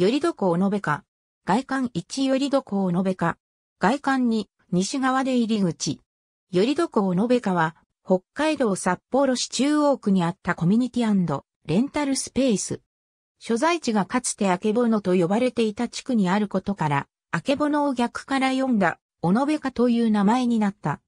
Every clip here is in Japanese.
よりどこおのべか。外観1よりどこおのべか。外観2、西側で入り口。よりどこおのべかは、北海道札幌市中央区にあったコミュニティレンタルスペース。所在地がかつてあけぼのと呼ばれていた地区にあることから、あけぼのを逆から読んだ、おのべかという名前になった。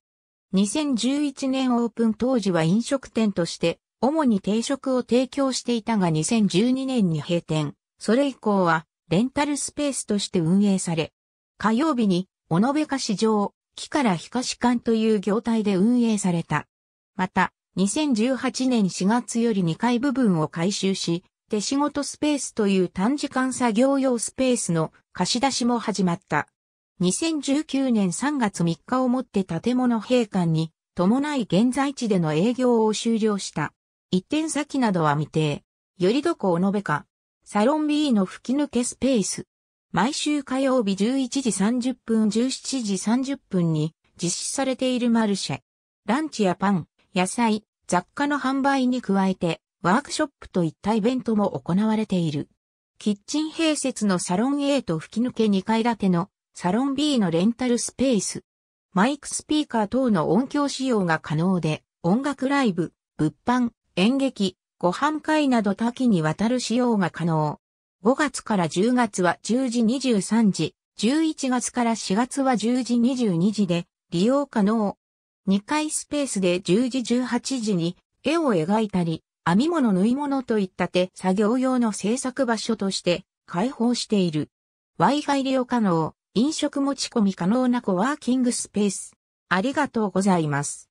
2011年オープン当時は飲食店として、主に定食を提供していたが2012年に閉店。それ以降は、レンタルスペースとして運営され、火曜日に、おのべか市場、木から日かし館という業態で運営された。また、2018年4月より2階部分を改修し、手仕事スペースという短時間作業用スペースの貸し出しも始まった。2019年3月3日をもって建物閉館に伴い現在地での営業を終了した。一点先などは未定。よりどこおのべか、サロン B の吹き抜けスペース。毎週火曜日11時30分17時30分に実施されているマルシェ。ランチやパン、野菜、雑貨の販売に加えて、ワークショップといったイベントも行われている。キッチン併設のサロン A と吹き抜け2階建てのサロン B のレンタルスペース。マイクスピーカー等の音響使用が可能で、音楽ライブ、物販、演劇、ご飯会など多岐にわたる使用が可能。5月から10月は10時23時、11月から4月は10時22時で利用可能。2階スペースで10時18時に絵を描いたり、編み物縫い物といった手作業用の制作場所として開放している。Wi-Fi 利用可能、飲食持ち込み可能なコワーキングスペース。ありがとうございます。